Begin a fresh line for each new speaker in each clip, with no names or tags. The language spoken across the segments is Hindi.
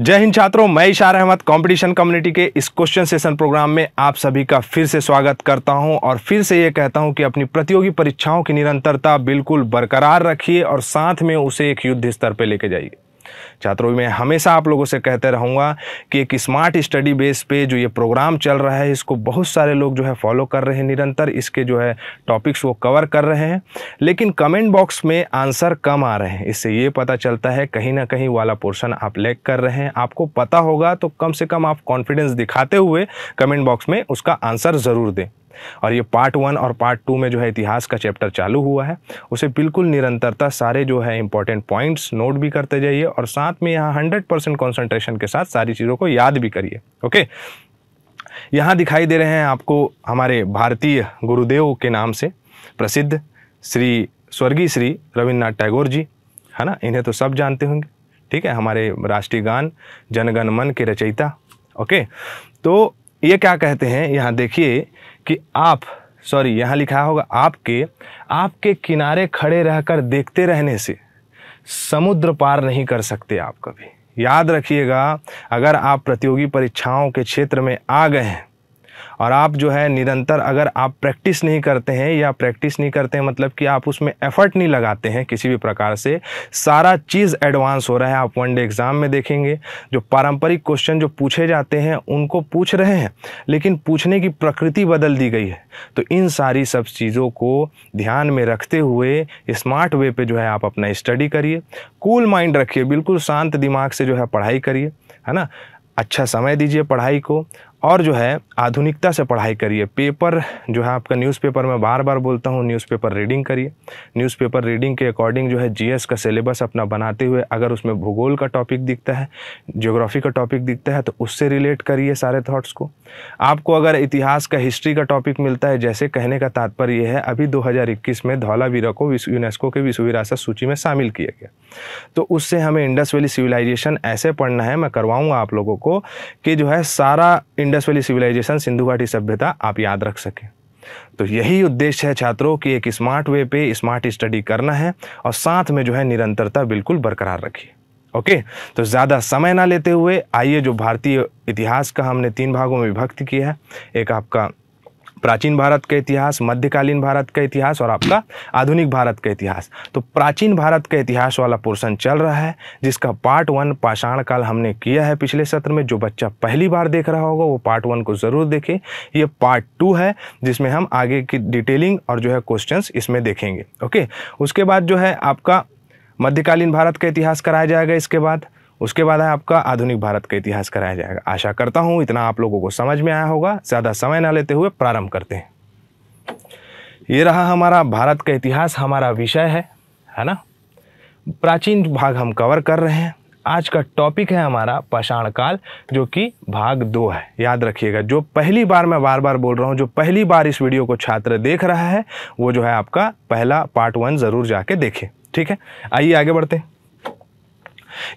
जय हिंद छात्रों मैं इशार अहमद कंपटीशन कम्युनिटी के इस क्वेश्चन सेशन प्रोग्राम में आप सभी का फिर से स्वागत करता हूं और फिर से ये कहता हूं कि अपनी प्रतियोगी परीक्षाओं की निरंतरता बिल्कुल बरकरार रखिए और साथ में उसे एक युद्ध स्तर पर लेके जाइए छात्रों मैं हमेशा आप लोगों से कहते रहूँगा कि एक स्मार्ट स्टडी बेस पे जो ये प्रोग्राम चल रहा है इसको बहुत सारे लोग जो है फॉलो कर रहे हैं निरंतर इसके जो है टॉपिक्स वो कवर कर रहे हैं लेकिन कमेंट बॉक्स में आंसर कम आ रहे हैं इससे ये पता चलता है कहीं ना कहीं वाला पोर्सन आप लेक कर रहे हैं आपको पता होगा तो कम से कम आप कॉन्फिडेंस दिखाते हुए कमेंट बॉक्स में उसका आंसर ज़रूर दें और ये पार्ट वन और पार्ट टू में जो है इतिहास का चैप्टर चालू हुआ है उसे बिल्कुल निरंतरता सारे जो है इंपॉर्टेंट पॉइंट्स नोट भी करते जाइए और साथ में यहाँ हंड्रेड परसेंट कॉन्सेंट्रेशन के साथ सारी चीज़ों को याद भी करिए ओके यहाँ दिखाई दे रहे हैं आपको हमारे भारतीय गुरुदेव के नाम से प्रसिद्ध श्री स्वर्गीय श्री रविन्द्रनाथ टैगोर जी है ना इन्हें तो सब जानते होंगे ठीक है हमारे राष्ट्रीय गान जनगण मन के रचयिता ओके तो ये क्या कहते हैं यहाँ देखिए कि आप सॉरी यहाँ लिखा होगा आपके आपके किनारे खड़े रहकर देखते रहने से समुद्र पार नहीं कर सकते आप कभी याद रखिएगा अगर आप प्रतियोगी परीक्षाओं के क्षेत्र में आ गए हैं और आप जो है निरंतर अगर आप प्रैक्टिस नहीं करते हैं या प्रैक्टिस नहीं करते हैं मतलब कि आप उसमें एफर्ट नहीं लगाते हैं किसी भी प्रकार से सारा चीज़ एडवांस हो रहा है आप वनडे एग्ज़ाम में देखेंगे जो पारंपरिक क्वेश्चन जो पूछे जाते हैं उनको पूछ रहे हैं लेकिन पूछने की प्रकृति बदल दी गई है तो इन सारी सब चीज़ों को ध्यान में रखते हुए स्मार्ट वे पर जो है आप अपना स्टडी करिए कूल माइंड रखिए बिल्कुल शांत दिमाग से जो है पढ़ाई करिए है ना अच्छा समय दीजिए पढ़ाई को और जो है आधुनिकता से पढ़ाई करिए पेपर जो है आपका न्यूज़पेपर मैं बार बार बोलता हूँ न्यूज़पेपर रीडिंग करिए न्यूज़पेपर रीडिंग के अकॉर्डिंग जो है जीएस का सिलेबस अपना बनाते हुए अगर उसमें भूगोल का टॉपिक दिखता है ज्योग्राफी का टॉपिक दिखता है तो उससे रिलेट करिए सारे थाट्स को आपको अगर इतिहास का हिस्ट्री का टॉपिक मिलता है जैसे कहने का तात्पर्य है अभी दो में धौलावीरा को यूनेस्को के विश्व विरासत सूची में शामिल किया गया तो उससे हमें इंडस वैली सिविलाइजेशन ऐसे पढ़ना है मैं करवाऊँगा आप लोगों को कि जो है सारा इंडस वैली सिविलाइजेशन सिंधु घाटी सभ्यता आप याद रख सकें तो यही उद्देश्य है छात्रों की एक स्मार्ट वे पे स्मार्ट स्टडी करना है और साथ में जो है निरंतरता बिल्कुल बरकरार रखिए ओके तो ज़्यादा समय ना लेते हुए आइए जो भारतीय इतिहास का हमने तीन भागों में विभक्त किया है एक आपका प्राचीन भारत का इतिहास मध्यकालीन भारत का इतिहास और आपका आधुनिक भारत का इतिहास तो प्राचीन भारत का इतिहास वाला पोर्सन चल रहा है जिसका पार्ट वन पाषाण काल हमने किया है पिछले सत्र में जो बच्चा पहली बार देख रहा होगा वो पार्ट वन को ज़रूर देखे ये पार्ट टू है जिसमें हम आगे की डिटेलिंग और जो है क्वेश्चन इसमें देखेंगे ओके उसके बाद जो है आपका मध्यकालीन भारत का इतिहास कराया जाएगा इसके बाद उसके बाद है आपका आधुनिक भारत का इतिहास कराया जाएगा आशा करता हूँ इतना आप लोगों को समझ में आया होगा ज़्यादा समय ना लेते हुए प्रारंभ करते हैं ये रहा हमारा भारत का इतिहास हमारा विषय है है ना प्राचीन भाग हम कवर कर रहे हैं आज का टॉपिक है हमारा पाषाण काल जो कि भाग दो है याद रखिएगा जो पहली बार मैं बार बार बोल रहा हूँ जो पहली बार इस वीडियो को छात्र देख रहा है वो जो है आपका पहला पार्ट वन ज़रूर जाके देखें ठीक है आइए आगे बढ़ते हैं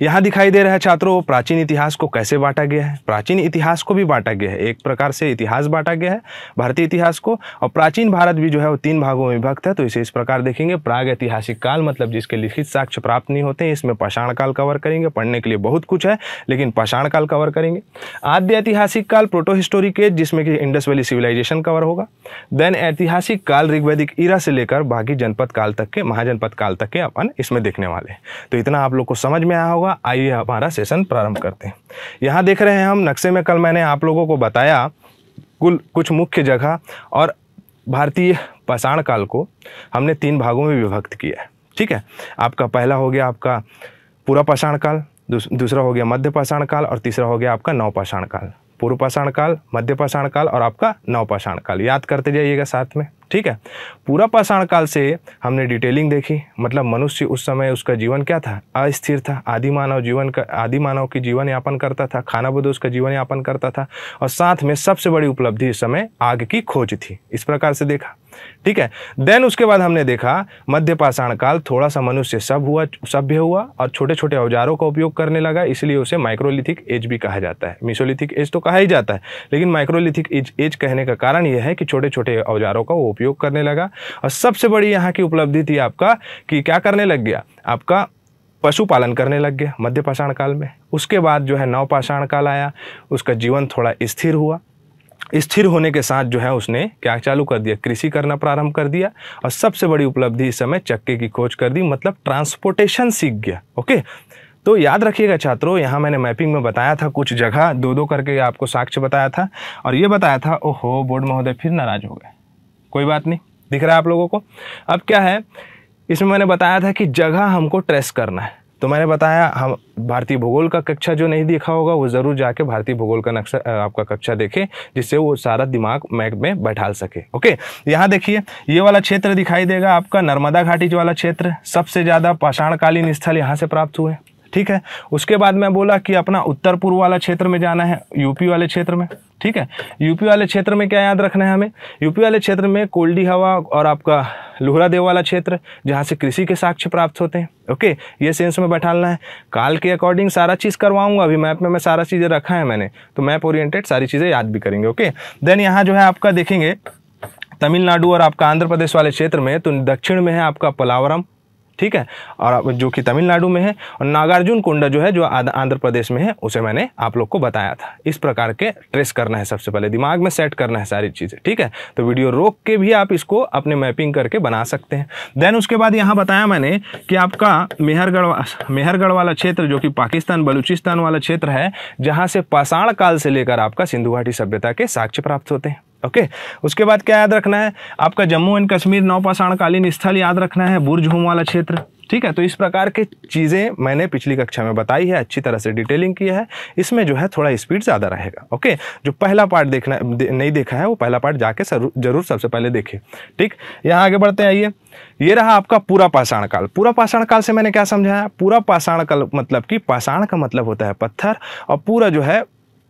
यहाँ दिखाई दे रहा है छात्रों प्राचीन इतिहास को कैसे बांटा गया है प्राचीन इतिहास को भी बांटा गया है एक प्रकार से इतिहास बांटा गया है भारतीय इतिहास को और प्राचीन भारत भी जो है वो तीन भागों में विभक्त है तो इसे इस प्रकार देखेंगे प्राग ऐतिहासिक काल मतलब जिसके लिखित साक्ष्य प्राप्त नहीं होते हैं इसमें पाषाण काल कवर करेंगे पढ़ने के लिए बहुत कुछ है लेकिन पाषाण काल कवर करेंगे आद्य ऐतिहासिक काल प्रोटो हिस्टोरिक एज जिसमें कि इंडस वैली सिविलाइजेशन कवर होगा देन ऐतिहासिक काल ऋग्वैदिक ईरा से लेकर बाकी जनपद काल तक के महाजनपद काल तक के अपन इसमें देखने वाले हैं तो इतना आप लोग को समझ में आया होगा होगा आइए हमारा सेशन प्रारंभ करते हैं यहाँ देख रहे हैं हम नक्शे में कल मैंने आप लोगों को बताया कुल कुछ मुख्य जगह और भारतीय पाषाण काल को हमने तीन भागों में विभक्त किया है ठीक है आपका पहला हो गया आपका पूरा पाषाण काल दूसरा हो गया मध्य पाषाण काल और तीसरा हो गया आपका नवपाषाण काल पूर्व पाषाण काल मध्य पाषाण काल और आपका नवपाषाण काल याद करते जाइएगा साथ में ठीक है पूरा पाषाण काल से हमने डिटेलिंग देखी मतलब मनुष्य उस समय उसका जीवन क्या था अस्थिर था आदि मानव जीवन का आदि मानव की जीवन यापन करता था खाना बदोश का जीवन यापन करता था और साथ में सबसे बड़ी उपलब्धि इस समय आग की खोज थी इस प्रकार से देखा ठीक है देन उसके बाद हमने देखा मध्य पाषाण काल थोड़ा सा मनुष्य सब हुआ सभ्य हुआ और छोटे छोटे औजारों का उपयोग करने लगा इसलिए उसे माइक्रोलिथिक एज भी कहा जाता है मिसोलिथिक एज तो कहा ही जाता है लेकिन माइक्रोलिथिक एज एज कहने का कारण यह है कि छोटे छोटे औजारों का वो उपयोग करने लगा और सबसे बड़ी यहाँ की उपलब्धि थी आपका कि क्या करने लग गया आपका पशुपालन करने लग गया मध्य पाषाण काल में उसके बाद जो है नव पाषाण काल आया उसका जीवन थोड़ा स्थिर हुआ स्थिर होने के साथ जो है उसने क्या चालू कर दिया कृषि करना प्रारंभ कर दिया और सबसे बड़ी उपलब्धि इस समय चक्के की खोज कर दी मतलब ट्रांसपोर्टेशन सीख गया ओके तो याद रखिएगा छात्रों यहाँ मैंने मैपिंग में बताया था कुछ जगह दो दो करके आपको साक्ष्य बताया था और ये बताया था ओहो बोर्ड महोदय फिर नाराज हो गए कोई बात नहीं दिख रहा है आप लोगों को अब क्या है इसमें मैंने बताया था कि जगह हमको ट्रेस करना है तो मैंने बताया हम भारतीय भूगोल का कक्षा जो नहीं देखा होगा वो ज़रूर जाके भारतीय भूगोल का नक्शा आपका कक्षा देखे जिससे वो सारा दिमाग मैप में बैठा सके ओके यहाँ देखिए ये वाला क्षेत्र दिखाई देगा आपका नर्मदा घाटी जो वाला क्षेत्र सबसे ज़्यादा पाषाणकालीन स्थल यहाँ से प्राप्त हुए ठीक है उसके बाद मैं बोला कि अपना उत्तर पूर्व वाला क्षेत्र में जाना है यूपी वाले क्षेत्र में ठीक है यूपी वाले क्षेत्र में क्या याद रखना है हमें यूपी वाले क्षेत्र में कोल्डी हवा और आपका लोहरादेव वाला क्षेत्र जहाँ से कृषि के साक्ष्य प्राप्त होते हैं ओके ये सेंस में बैठाना है काल के अकॉर्डिंग सारा चीज़ करवाऊंगा अभी मैप में मैं सारा चीज़ें रखा है मैंने तो मैप ओरिएंटेड सारी चीज़ें याद भी करेंगे ओके देन यहाँ जो है आपका देखेंगे तमिलनाडु और आपका आंध्र प्रदेश वाले क्षेत्र में तो दक्षिण में है आपका पलावरम ठीक है और जो कि तमिलनाडु में है और नागार्जुन कुंड जो है जो आंध्र प्रदेश में है उसे मैंने आप लोग को बताया था इस प्रकार के ट्रेस करना है सबसे पहले दिमाग में सेट करना है सारी चीज़ें ठीक है तो वीडियो रोक के भी आप इसको अपने मैपिंग करके बना सकते हैं देन उसके बाद यहाँ बताया मैंने कि आपका मेहरगढ़ मेहरगढ़ वाला क्षेत्र जो कि पाकिस्तान बलूचिस्तान वाला क्षेत्र है जहाँ से पाषाण काल से लेकर आपका सिंधु घाटी सभ्यता के साक्ष्य प्राप्त होते हैं ओके उसके बाद क्या याद रखना है आपका जम्मू एंड कश्मीर नौपाषाणकालीन स्थल याद रखना है बुर्ज हुम वाला क्षेत्र ठीक है तो इस प्रकार की चीज़ें मैंने पिछली कक्षा में बताई है अच्छी तरह से डिटेलिंग किया है इसमें जो है थोड़ा स्पीड ज़्यादा रहेगा ओके जो पहला पार्ट देखना दे, नहीं देखा है वो पहला पार्ट जाके जरूर सबसे पहले देखे ठीक यहाँ आगे बढ़ते आइए ये रहा आपका पूरा पाषाण काल पूरा पाषाण काल से मैंने क्या समझाया पूरा पाषाण काल मतलब कि पाषाण का मतलब होता है पत्थर और पूरा जो है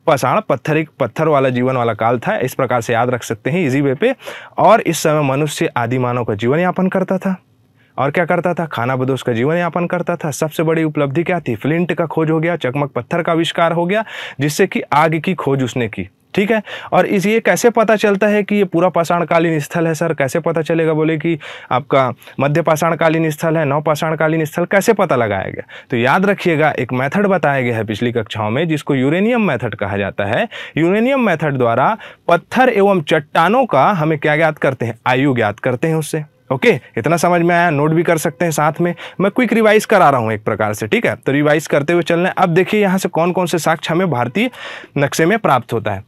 पसाण पत्थर एक पत्थर वाला जीवन वाला काल था इस प्रकार से याद रख सकते हैं इसी वे पे और इस समय मनुष्य आदि मानव का जीवन यापन करता था और क्या करता था खाना बदोश का जीवन यापन करता था सबसे बड़ी उपलब्धि क्या थी फ्लिंट का खोज हो गया चकमक पत्थर का आविष्कार हो गया जिससे कि आग की खोज उसने की ठीक है और इस ये कैसे पता चलता है कि ये पूरा पाषाणकालीन स्थल है सर कैसे पता चलेगा बोले कि आपका मध्य पाषाणकालीन स्थल है नौ पाषाणकालीन स्थल कैसे पता लगाया गया तो याद रखिएगा एक मेथड बताया गया है पिछली कक्षाओं में जिसको यूरेनियम मेथड कहा जाता है यूरेनियम मेथड द्वारा पत्थर एवं चट्टानों का हमें क्या ज्ञात करते हैं आयु ज्ञात करते हैं उससे ओके okay, इतना समझ में आया नोट भी कर सकते हैं साथ में मैं क्विक रिवाइज करा रहा हूँ एक प्रकार से ठीक है तो रिवाइज करते हुए चलना अब देखिए यहाँ से कौन कौन से साक्ष्य हमें भारतीय नक्शे में प्राप्त होता है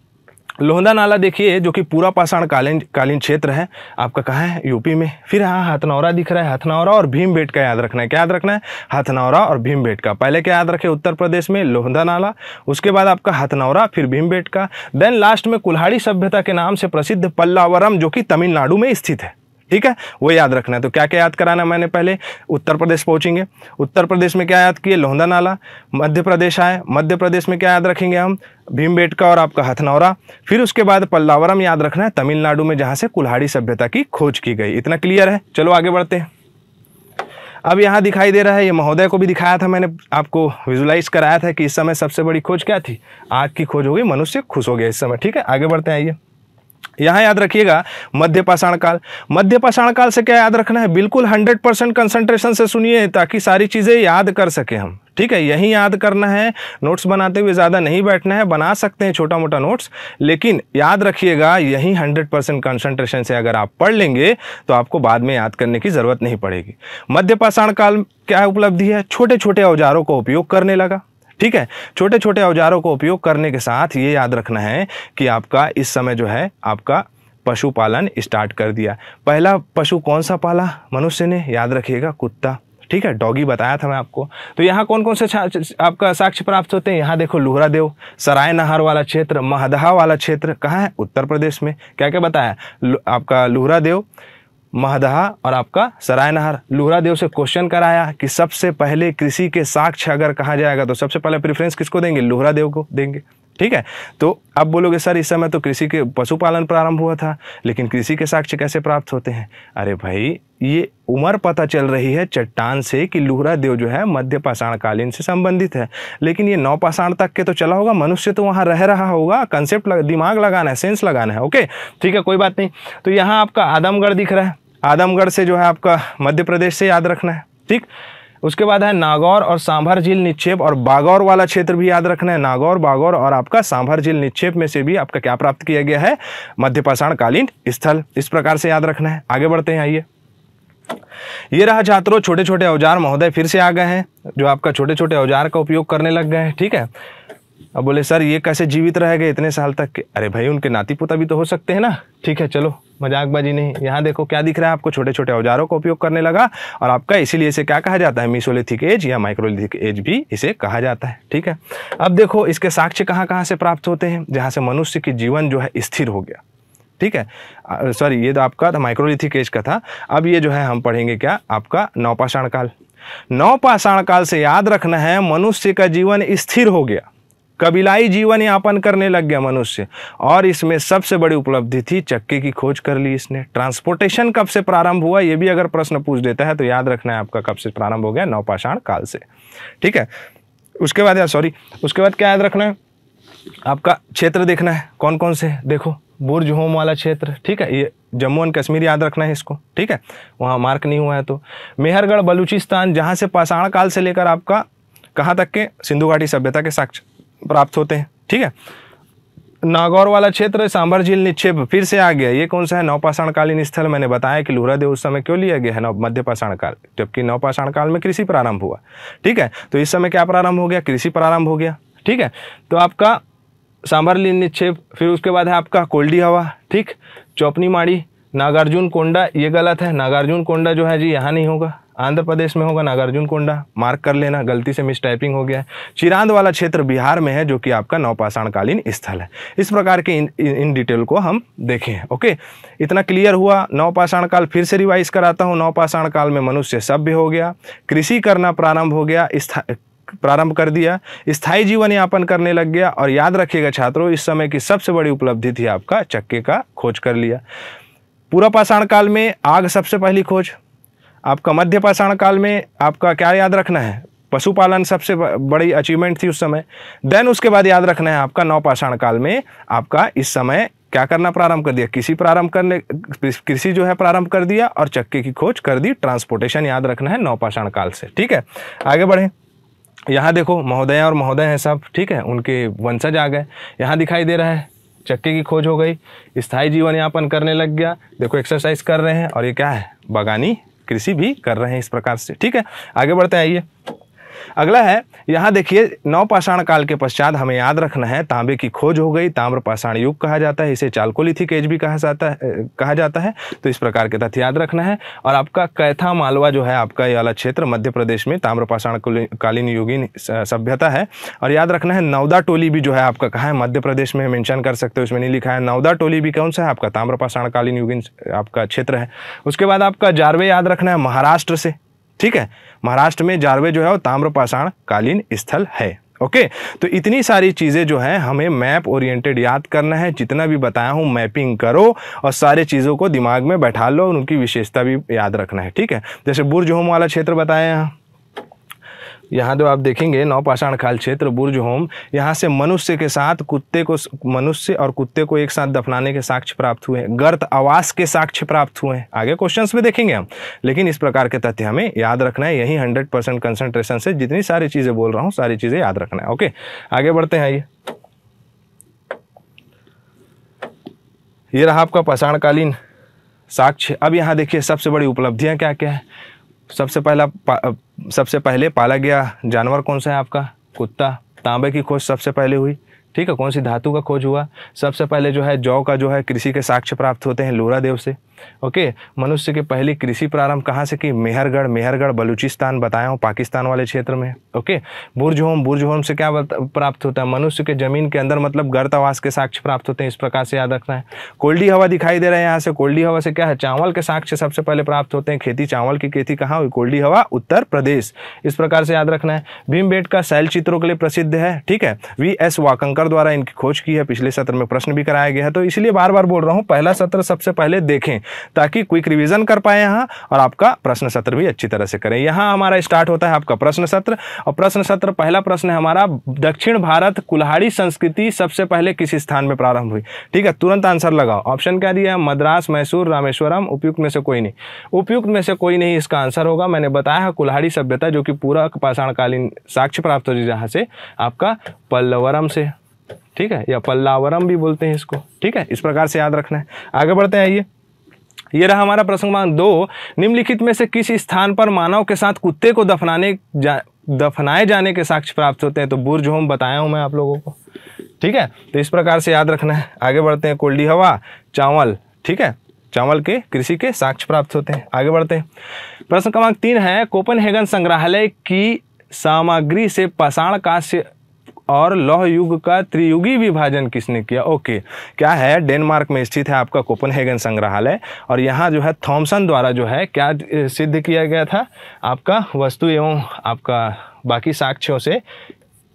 लोहंदा नाला देखिए जो कि पूरा पाषाण कालीन कालीन क्षेत्र है आपका कहाँ है यूपी में फिर हाँ हथनौरा दिख रहा है हथनौरा और भीम बेट का याद रखना है क्या याद रखना है हथनौरा और भीम बेट का पहले क्या याद रखें उत्तर प्रदेश में लोहदा नाला उसके बाद आपका हथनौरा फिर भीम बेट का देन लास्ट में कुल्हाड़ी सभ्यता के नाम से प्रसिद्ध पल्लावरम जो कि तमिलनाडु में स्थित है ठीक है वो याद रखना है तो क्या क्या याद कराना मैंने पहले उत्तर प्रदेश पहुंचेंगे उत्तर प्रदेश में क्या याद किए लोहदा नाला मध्य प्रदेश आए मध्य प्रदेश में क्या याद रखेंगे हम भीमबेटका और आपका हथनौरा फिर उसके बाद पल्लावरम याद रखना है तमिलनाडु में जहाँ से कुल्हाड़ी सभ्यता की खोज की गई इतना क्लियर है चलो आगे बढ़ते हैं अब यहाँ दिखाई दे रहा है ये महोदय को भी दिखाया था मैंने आपको विजुलाइज कराया था कि इस समय सबसे बड़ी खोज क्या थी आग की खोज हो गई मनुष्य खुश हो गया इस समय ठीक है आगे बढ़ते हैं आइए यहाँ याद रखिएगा मध्य पाषाण काल मध्य पाषाण काल से क्या याद रखना है बिल्कुल 100 परसेंट कंसंट्रेशन से सुनिए ताकि सारी चीज़ें याद कर सकें हम ठीक है यही याद करना है नोट्स बनाते हुए ज़्यादा नहीं बैठना है बना सकते हैं छोटा मोटा नोट्स लेकिन याद रखिएगा यही 100 परसेंट कंसनट्रेशन से अगर आप पढ़ लेंगे तो आपको बाद में याद करने की ज़रूरत नहीं पड़ेगी मध्य पाषाण काल क्या उपलब्धि है छोटे छोटे औजारों का उपयोग करने लगा ठीक है छोटे छोटे औजारों को उपयोग करने के साथ ये याद रखना है कि आपका इस समय जो है आपका पशुपालन स्टार्ट कर दिया पहला पशु कौन सा पाला मनुष्य ने याद रखिएगा कुत्ता ठीक है डॉगी बताया था मैं आपको तो यहाँ कौन कौन से आपका साक्ष्य प्राप्त होते हैं यहाँ देखो लोहरा देव सराय नहर वाला क्षेत्र महदहा वाला क्षेत्र कहाँ है उत्तर प्रदेश में क्या क्या बताया आपका लोहरा देव महदहा और आपका सराय नहर लूहरा देव से क्वेश्चन कराया कि सबसे पहले कृषि के साक्ष्य अगर कहा जाएगा तो सबसे पहले प्रेफरेंस किसको देंगे लूहरा देव को देंगे ठीक है तो अब बोलोगे सर इस समय तो कृषि के पशुपालन प्रारंभ हुआ था लेकिन कृषि के साक्ष्य कैसे प्राप्त होते हैं अरे भाई ये उम्र पता चल रही है चट्टान से कि लूहरा देव जो है मध्य पाषाण कालीन से संबंधित है लेकिन ये नौ पाषाण तक के तो चला होगा मनुष्य तो वहाँ रह रहा होगा कंसेप्ट लग, दिमाग लगाना है सेंस लगाना है ओके ठीक है कोई बात नहीं तो यहाँ आपका आदमगढ़ दिख रहा है आदमगढ़ से जो है आपका मध्य प्रदेश से याद रखना है ठीक उसके बाद है नागौर और सांभर झील निक्षेप और बागौर वाला क्षेत्र भी याद रखना है नागौर बागौर और आपका सांभर झील निक्षेप में से भी आपका क्या प्राप्त किया गया है मध्य कालीन स्थल इस प्रकार से याद रखना है आगे बढ़ते हैं आइए ये रहा छात्रों छोटे छोटे औजार महोदय फिर से आ गए हैं जो आपका छोटे छोटे औजार का उपयोग करने लग गए हैं ठीक है अब बोले सर ये कैसे जीवित रह गए इतने साल तक अरे भाई उनके नाती पोता भी तो हो सकते हैं ना ठीक है चलो मजाकबाजी नहीं यहाँ देखो क्या दिख रहा है आपको छोटे छोटे औजारों का उपयोग करने लगा और आपका इसीलिए इसे क्या कहा जाता है मिसोलिथिक एज या माइक्रोलिथिक एज भी इसे कहा जाता है ठीक है अब देखो इसके साक्ष्य कहाँ कहाँ से प्राप्त होते हैं जहाँ से मनुष्य की जीवन जो है स्थिर हो गया ठीक है सॉरी ये तो आपका माइक्रोलिथिक एज का था अब ये जो है हम पढ़ेंगे क्या आपका नौपाषाण काल नौपाषाण काल से याद रखना है मनुष्य का जीवन स्थिर हो गया कबीलाई जीवन यापन करने लग गया मनुष्य और इसमें सबसे बड़ी उपलब्धि थी चक्के की खोज कर ली इसने ट्रांसपोर्टेशन कब से प्रारंभ हुआ यह भी अगर प्रश्न पूछ देता है तो याद रखना है आपका कब से प्रारंभ हो गया नौपाषाण काल से ठीक है उसके बाद यार सॉरी उसके बाद क्या याद रखना है आपका क्षेत्र देखना है कौन कौन से देखो बुर्ज होम वाला क्षेत्र ठीक है ये जम्मू एंड कश्मीर याद रखना है इसको ठीक है वहाँ मार्क नहीं हुआ है तो मेहरगढ़ बलूचिस्तान जहाँ से पाषाण काल से लेकर आपका कहाँ तक के सिंधु घाटी सभ्यता के साक्ष्य प्राप्त होते हैं ठीक है नागौर वाला क्षेत्र सांभर झील निक्षेप फिर से आ गया ये कौन सा है नवपाषाण कालीन स्थल मैंने बताया कि देव उस समय क्यों लिया गया है नव पाषाण काल जबकि नवपाषाण काल में कृषि प्रारंभ हुआ ठीक है तो इस समय क्या प्रारंभ हो गया कृषि प्रारंभ हो गया ठीक है तो आपका सांभर लीन निक्षेप फिर उसके बाद है आपका कोल्डी हवा ठीक चौपनी माड़ी नागार्जुन कोंडा ये गलत है नागार्जुन कोंडा जो है जी यहाँ नहीं होगा आंध्र प्रदेश में होगा नागार्जुन कोंडा मार्क कर लेना गलती से मिस टाइपिंग हो गया है चिरांद वाला क्षेत्र बिहार में है जो कि आपका नौपाषाणकालीन स्थल है इस प्रकार के इन, इन डिटेल को हम देखें ओके इतना क्लियर हुआ नौपाषाण काल फिर से रिवाइज कराता हूँ नौपाषाण काल में मनुष्य सभ्य हो गया कृषि करना प्रारंभ हो गया प्रारंभ कर दिया स्थायी जीवन यापन करने लग गया और याद रखिएगा छात्रों इस समय की सबसे बड़ी उपलब्धि थी आपका चक्के का खोज कर लिया पूरा पाषाण काल में आग सबसे पहली खोज आपका मध्य पाषाण काल में आपका क्या याद रखना है पशुपालन सबसे बड़ी अचीवमेंट थी उस समय देन उसके बाद याद रखना है आपका नवपाषाण काल में आपका इस समय क्या करना प्रारंभ कर दिया किसी प्रारंभ करने कृषि जो है प्रारंभ कर दिया और चक्के की खोज कर दी ट्रांसपोर्टेशन याद रखना है नौपाषाण काल से ठीक है आगे बढ़ें यहाँ देखो महोदय और महोदय हैं सब ठीक है उनके वंशज आ गए यहाँ दिखाई दे रहा है चक्के की खोज हो गई स्थायी जीवन यापन करने लग गया देखो एक्सरसाइज कर रहे हैं और ये क्या है बागानी कृषि भी कर रहे हैं इस प्रकार से ठीक है आगे बढ़ते हैं आइए अगला है यहाँ देखिए नौपाषाण काल के पश्चात हमें याद रखना है तांबे की खोज हो गई ताम्र पाषाण युग कहा जाता है इसे चालकोलिथिक एज भी कहा जाता है कहा जाता है तो इस प्रकार के तथ्य याद रखना है और आपका कैथा मालवा जो है आपका ये वाला क्षेत्र मध्य प्रदेश में ताम्रपाषाण कालीन युगीन सभ्यता है और याद रखना है नवदा टोली भी जो है आपका कहा है मध्य प्रदेश में मेंशन कर सकते हो उसमें नहीं लिखा है नवदा टोली भी कौन सा है आपका ताम्रपाषाण कालीन युगीन आपका क्षेत्र है उसके बाद आपका जारवे याद रखना है महाराष्ट्र से ठीक है महाराष्ट्र में जारवे जो है वो ताम्रपाषाण कालीन स्थल है ओके तो इतनी सारी चीज़ें जो है हमें मैप ओरिएंटेड याद करना है जितना भी बताया हूं मैपिंग करो और सारे चीज़ों को दिमाग में बैठा लो और उनकी विशेषता भी याद रखना है ठीक है जैसे बुर्ज होम वाला क्षेत्र बताया यहाँ यहाँ जो तो आप देखेंगे नौपाषाण काल क्षेत्र बुर्ज होम यहाँ से मनुष्य के साथ कुत्ते को मनुष्य और कुत्ते को एक साथ दफनाने के साक्ष्य प्राप्त हुए गर्त आवास के साक्ष्य प्राप्त हुए आगे क्वेश्चंस में देखेंगे हम लेकिन इस प्रकार के तथ्य हमें याद रखना है यही हंड्रेड परसेंट कंसेंट्रेशन से जितनी सारी चीज़ें बोल रहा हूँ सारी चीज़ें याद रखना है ओके आगे बढ़ते हैं आइए ये रहा आपका पाषाणकालीन साक्ष्य अब यहाँ देखिए सबसे बड़ी उपलब्धियाँ क्या क्या है सबसे पहला सबसे पहले पाला गया जानवर कौन सा है आपका कुत्ता तांबे की खोज सबसे पहले हुई ठीक है कौन सी धातु का खोज हुआ सबसे पहले जो है जौ का जो है कृषि के साक्ष्य प्राप्त होते हैं लोरा देव से ओके मनुष्य के पहली कृषि प्रारंभ कहाँ से की मेहरगढ़ मेहरगढ़ बलूचिस्तान बताया हूँ पाकिस्तान वाले क्षेत्र में ओके बुर्जहोम बुर्जहोम से क्या प्राप्त होता है मनुष्य के जमीन के अंदर मतलब गर्तावास के साक्ष्य प्राप्त होते हैं इस प्रकार से याद रखना है कोल्डी हवा दिखाई दे रहा है यहाँ से कोल्डी हवा से क्या है चावल के साक्ष्य सबसे पहले प्राप्त होते हैं खेती चावल की खेती कहाँ हुई कोल्डी हवा उत्तर प्रदेश इस प्रकार से याद रखना है बेट का शैल चित्रों के लिए प्रसिद्ध है ठीक है वी एस वाकंकर द्वारा इनकी खोज की है पिछले सत्र में प्रश्न भी कराया गया है तो इसलिए बार बार बोल रहा हूँ पहला सत्र सबसे पहले देखें ताकि क्विक रिविज़न कर पाए यहाँ और आपका प्रश्न सत्र भी अच्छी तरह से करें यहाँ हमारा स्टार्ट होता है आपका प्रश्न सत्र और प्रश्न सत्र पहला प्रश्न है हमारा दक्षिण भारत कुल्हाड़ी संस्कृति सबसे पहले किस स्थान में प्रारंभ हुई ठीक है तुरंत आंसर लगाओ ऑप्शन क्या दिया मद्रास मैसूर रामेश्वरम उपयुक्त में से कोई नहीं उपयुक्त में से कोई नहीं इसका आंसर होगा मैंने बताया है कुल्हाड़ी सभ्यता जो कि पूरा पाषाणकालीन साक्ष्य प्राप्त हो जहाँ से आपका पल्लवरम से ठीक है या पल्लावरम भी बोलते हैं इसको ठीक है इस प्रकार से याद रखना है आगे बढ़ते हैं आइए यह रहा हमारा प्रश्न क्रमांक दो निम्नलिखित में से किस स्थान पर मानव के साथ कुत्ते को दफनाने जा दफनाए जाने के साक्ष्य प्राप्त होते हैं तो बुर्ज होम बताया हूं मैं आप लोगों को ठीक है तो इस प्रकार से याद रखना है आगे बढ़ते हैं कोल्डी हवा चावल ठीक है चावल के कृषि के साक्ष्य प्राप्त होते हैं आगे बढ़ते हैं प्रश्न क्रमांक तीन है कोपनहेगन संग्रहालय की सामग्री से पाषाण का और लौह युग का त्रियुगी विभाजन किसने किया ओके क्या है डेनमार्क में स्थित है आपका कोपनहेगन संग्रहालय और यहाँ जो है थॉमसन द्वारा जो है क्या सिद्ध किया गया था आपका वस्तु एवं आपका बाकी साक्ष्यों से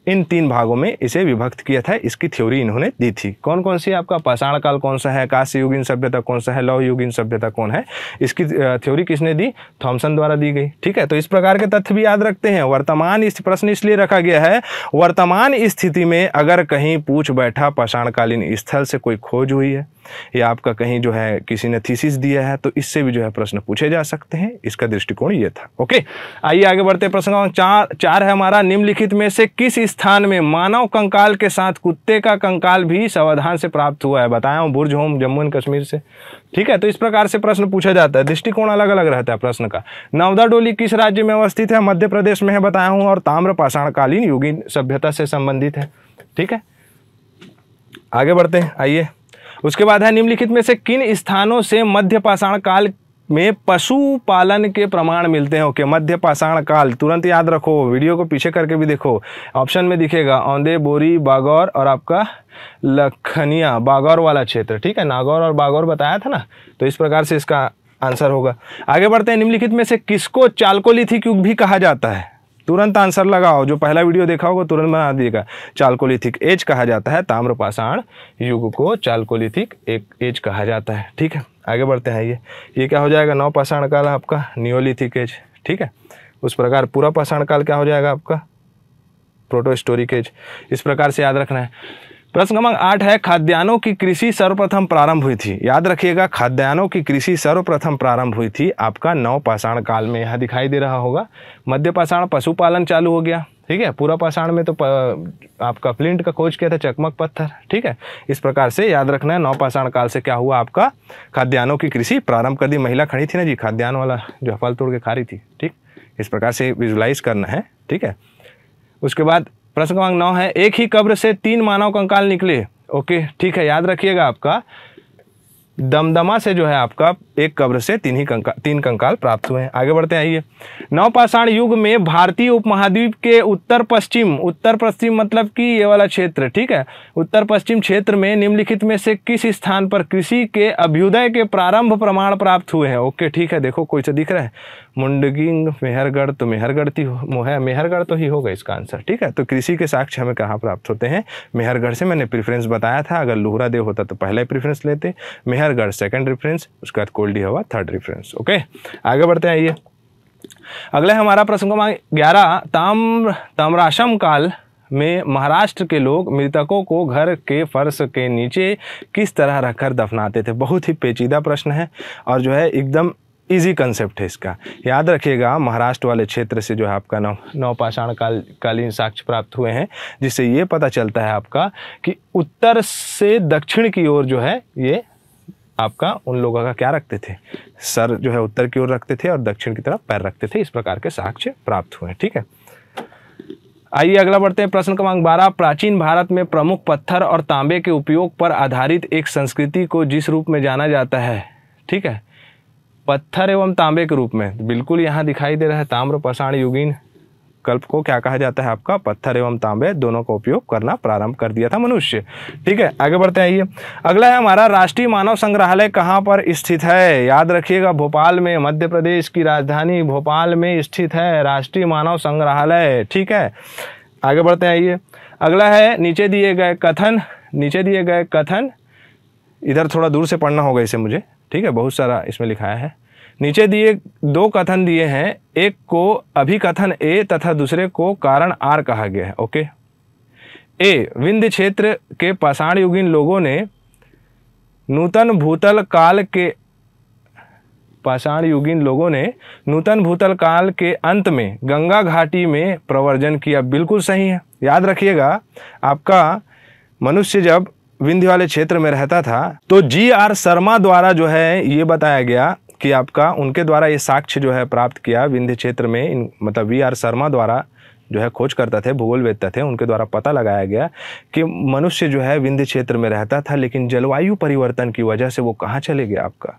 इन तीन भागों में इसे विभक्त किया था इसकी थ्योरी इन्होंने दी थी कौन कौन सी आपका पाषाण काल कौन सा है काशी सभ्यता कौन सा है लव युगीन सभ्यता कौन है इसकी थ्योरी किसने दी थॉमसन द्वारा दी गई ठीक है तो इस प्रकार के तथ्य भी याद रखते हैं वर्तमान इस प्रश्न इसलिए रखा गया है वर्तमान स्थिति में अगर कहीं पूछ बैठा पाषाणकालीन स्थल से कोई खोज हुई है या आपका कहीं जो है किसी ने थीसिस दिया है तो इससे भी जो है प्रश्न पूछे जा सकते हैं इसका दृष्टिकोण ये था ओके आइए आगे बढ़ते प्रश्न चार चार है हमारा निम्नलिखित में से किस राजस्थान में मानव कंकाल के साथ कुत्ते का कंकाल भी समाधान से प्राप्त हुआ है बताया हूँ बुर्ज होम जम्मू एंड कश्मीर से ठीक है तो इस प्रकार से प्रश्न पूछा जाता है दृष्टिकोण अलग अलग रहता है प्रश्न का नवदा डोली किस राज्य में अवस्थित है मध्य प्रदेश में है बताया हूँ और ताम्र पाषाणकालीन युगी सभ्यता से संबंधित है ठीक है आगे बढ़ते हैं आइए उसके बाद है निम्नलिखित में से किन स्थानों से मध्य पाषाण काल में पशुपालन के प्रमाण मिलते हैं ओके मध्य पाषाण काल तुरंत याद रखो वीडियो को पीछे करके भी देखो ऑप्शन में दिखेगा औंधे बोरी बागौर और आपका लखनिया बागौर वाला क्षेत्र ठीक है नागौर और बागौर बताया था ना तो इस प्रकार से इसका आंसर होगा आगे बढ़ते हैं निम्नलिखित में से किसको चालकोलिथिक युग भी कहा जाता है तुरंत आंसर लगाओ जो पहला वीडियो देखा होगा तुरंत बना दिएगा चालकोलिथिक एज कहा जाता है ताम्रपाषाण युग को चालकोलिथिक एक एज कहा जाता है ठीक है आगे बढ़ते हैं ये ये क्या हो जाएगा नौ पाषाण काल आपका नियोलिथिक एज ठीक है उस प्रकार पूरा पाषाण काल क्या हो जाएगा आपका प्रोटो एज इस प्रकार से याद रखना है प्रश्न क्रमांक आठ है खाद्यान्नों की कृषि सर्वप्रथम प्रारंभ हुई थी याद रखिएगा खाद्यान्नों की कृषि सर्वप्रथम प्रारंभ हुई थी आपका नव पाषाण काल में यहाँ दिखाई दे रहा होगा मध्य पाषाण पशुपालन चालू हो गया ठीक है पूरा पाषाण में तो प, आपका फ्लिंट का खोज किया था चकमक पत्थर ठीक है इस प्रकार से याद रखना है नौ पाषाण काल से क्या हुआ आपका खाद्यान्नों की कृषि प्रारंभ कर दी महिला खड़ी थी ना जी खाद्यान्न वाला जो फल तोड़ के खा रही थी ठीक इस प्रकार से विजुलाइज करना है ठीक है उसके बाद प्रश्न क्रमांक नौ है एक ही कब्र से तीन मानव कंकाल निकले ओके ठीक है याद रखिएगा आपका दमदमा से जो है आपका एक कब्र से तीन ही कंका तीन कंकाल प्राप्त हुए हैं आगे बढ़ते आइए नवपाषाण युग में भारतीय उपमहाद्वीप के उत्तर पश्चिम उत्तर पश्चिम मतलब कि ये वाला क्षेत्र ठीक है उत्तर पश्चिम क्षेत्र में निम्नलिखित में से किस स्थान पर कृषि के अभ्युदय के प्रारंभ प्रमाण प्राप्त हुए हैं ओके ठीक है देखो कोई से तो दिख रहा है मुंडगिंग मेहरगढ़ तो मेहरगढ़ तो है मेहरगढ़ तो ही होगा इसका आंसर ठीक है तो कृषि के साक्ष्य हमें कहाँ प्राप्त होते हैं मेहरगढ़ से मैंने प्रिफ्रेंस बताया था अगर लोहरा देव होता तो पहले प्रिफ्रेंस लेते मेहर मेहरगढ़ सेकंड रेफरेंस उसके बाद कोल्डी हवा थर्ड रेफरेंस ओके आगे बढ़ते हैं आइए अगला है हमारा प्रश्न क्रमांक ग्यारह ताम्र ताम्राशम काल में महाराष्ट्र के लोग मृतकों को घर के फर्श के नीचे किस तरह रखकर दफनाते थे बहुत ही पेचीदा प्रश्न है और जो है एकदम इजी कंसेप्ट है इसका याद रखिएगा महाराष्ट्र वाले क्षेत्र से जो है आपका नव नवपाषाण काल कालीन साक्ष्य प्राप्त हुए हैं जिससे ये पता चलता है आपका कि उत्तर से दक्षिण की ओर जो है ये आपका उन लोगों का क्या रखते थे सर जो है उत्तर की ओर रखते थे और दक्षिण की तरफ पैर रखते थे इस प्रकार के साक्ष्य प्राप्त हुए ठीक है आइए अगला बढ़ते हैं प्रश्न क्रमांक बारह प्राचीन भारत में प्रमुख पत्थर और तांबे के उपयोग पर आधारित एक संस्कृति को जिस रूप में जाना जाता है ठीक है पत्थर एवं तांबे के रूप में बिल्कुल यहाँ दिखाई दे रहा है ताम्र पषाण युगीन कल्प को क्या कहा जाता है आपका पत्थर एवं तांबे दोनों का उपयोग करना प्रारंभ कर दिया था मनुष्य ठीक है आगे बढ़ते आइए अगला है हमारा राष्ट्रीय मानव संग्रहालय कहाँ पर स्थित है याद रखिएगा भोपाल में मध्य प्रदेश की राजधानी भोपाल में स्थित है राष्ट्रीय मानव संग्रहालय ठीक है आगे बढ़ते आइए अगला है नीचे दिए गए कथन नीचे दिए गए कथन इधर थोड़ा दूर से पढ़ना होगा इसे मुझे ठीक है बहुत सारा इसमें लिखाया है नीचे दिए दो कथन दिए हैं एक को अभिकथन ए तथा दूसरे को कारण आर कहा गया है ओके ए विंध्य क्षेत्र के पाषाण युगीन लोगों ने नूतन भूतल काल के पाषाण युगीन लोगों ने नूतन भूतल काल के अंत में गंगा घाटी में प्रवर्जन किया बिल्कुल सही है याद रखिएगा आपका मनुष्य जब विंध्य वाले क्षेत्र में रहता था तो जी आर शर्मा द्वारा जो है ये बताया गया कि आपका उनके द्वारा ये साक्ष्य जो है प्राप्त किया विंध्य क्षेत्र में इन मतलब वी आर शर्मा द्वारा जो है खोज करता थे भूगोल वेदता थे उनके द्वारा पता लगाया गया कि मनुष्य जो है विंध्य क्षेत्र में रहता था लेकिन जलवायु परिवर्तन की वजह से वो कहाँ चले गया आपका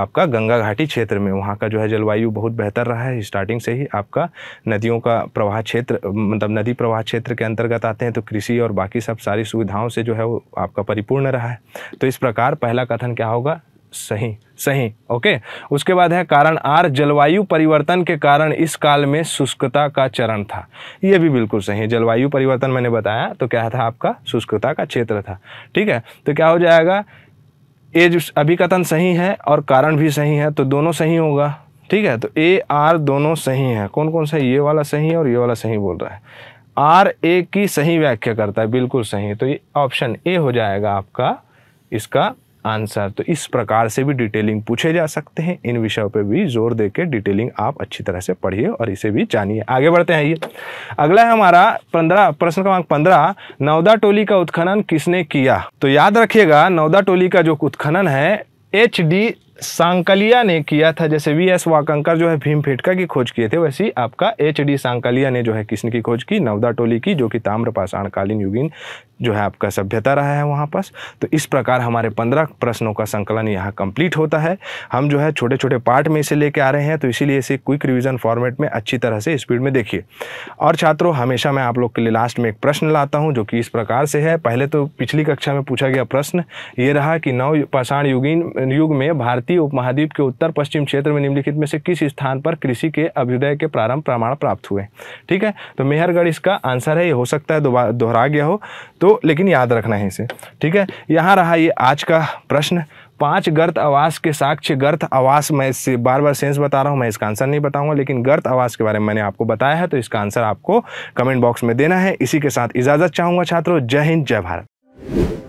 आपका गंगा घाटी क्षेत्र में वहाँ का जो है जलवायु बहुत बेहतर रहा है स्टार्टिंग से ही आपका नदियों का प्रवाह क्षेत्र मतलब नदी प्रवाह क्षेत्र के अंतर्गत आते हैं तो कृषि और बाकी सब सारी सुविधाओं से जो है वो आपका परिपूर्ण रहा है तो इस प्रकार पहला कथन क्या होगा सही सही ओके उसके बाद है कारण आर जलवायु परिवर्तन के कारण इस काल में शुष्कता का चरण था यह भी बिल्कुल सही है जलवायु परिवर्तन मैंने बताया तो क्या था आपका शुष्कता का क्षेत्र था ठीक है तो क्या हो जाएगा एज कथन सही है और कारण भी सही है तो दोनों सही होगा ठीक है तो ए आर दोनों सही है कौन कौन सा ये वाला सही है और ये वाला सही बोल रहा है आर ए की सही व्याख्या करता है बिल्कुल सही तो ये ऑप्शन ए हो जाएगा आपका इसका आंसर तो इस प्रकार से भी डिटेलिंग पूछे जा सकते हैं इन विषयों पर भी जोर दे के डिटेलिंग आप अच्छी तरह से पढ़िए और इसे भी जानिए आगे बढ़ते हैं ये अगला है हमारा पंद्रह प्रश्न क्रमांक पंद्रह नवदा टोली का उत्खनन किसने किया तो याद रखिएगा नवदा टोली का जो उत्खनन है एच डी सांकलिया ने किया था जैसे वी एस वाकंकर जो है भीम फेटका की खोज किए थे वैसी आपका एच डी सांकलिया ने जो है किसने की खोज की नवदा टोली की जो कि ताम्रपाषाणकालीन युगीन जो है आपका सभ्यता रहा है वहाँ पास तो इस प्रकार हमारे पंद्रह प्रश्नों का संकलन यहाँ कंप्लीट होता है हम जो है छोटे छोटे पार्ट में इसे लेके आ रहे हैं तो इसीलिए इसे क्विक रिविजन फॉर्मेट में अच्छी तरह से स्पीड में देखिए और छात्रों हमेशा मैं आप लोग के लिए लास्ट में एक प्रश्न लाता हूँ जो कि इस प्रकार से है पहले तो पिछली कक्षा में पूछा गया प्रश्न ये रहा कि नव पाषाण युगीन युग में भारतीय भारतीय उपमहाद्वीप के उत्तर पश्चिम क्षेत्र में निम्नलिखित में से किस स्थान पर कृषि के अभ्युदय के प्रारंभ प्रमाण प्राप्त हुए ठीक है तो मेहरगढ़ इसका आंसर है ये हो सकता है दोहरा गया हो तो लेकिन याद रखना है इसे ठीक है यहाँ रहा ये आज का प्रश्न पांच गर्त आवास के साक्ष्य गर्त आवास मैं इससे बार बार सेंस बता रहा हूं मैं इसका आंसर नहीं बताऊंगा लेकिन गर्त आवास के बारे में मैंने आपको बताया है तो इसका आंसर आपको कमेंट बॉक्स में देना है इसी के साथ इजाज़त चाहूंगा छात्रों जय हिंद जय भारत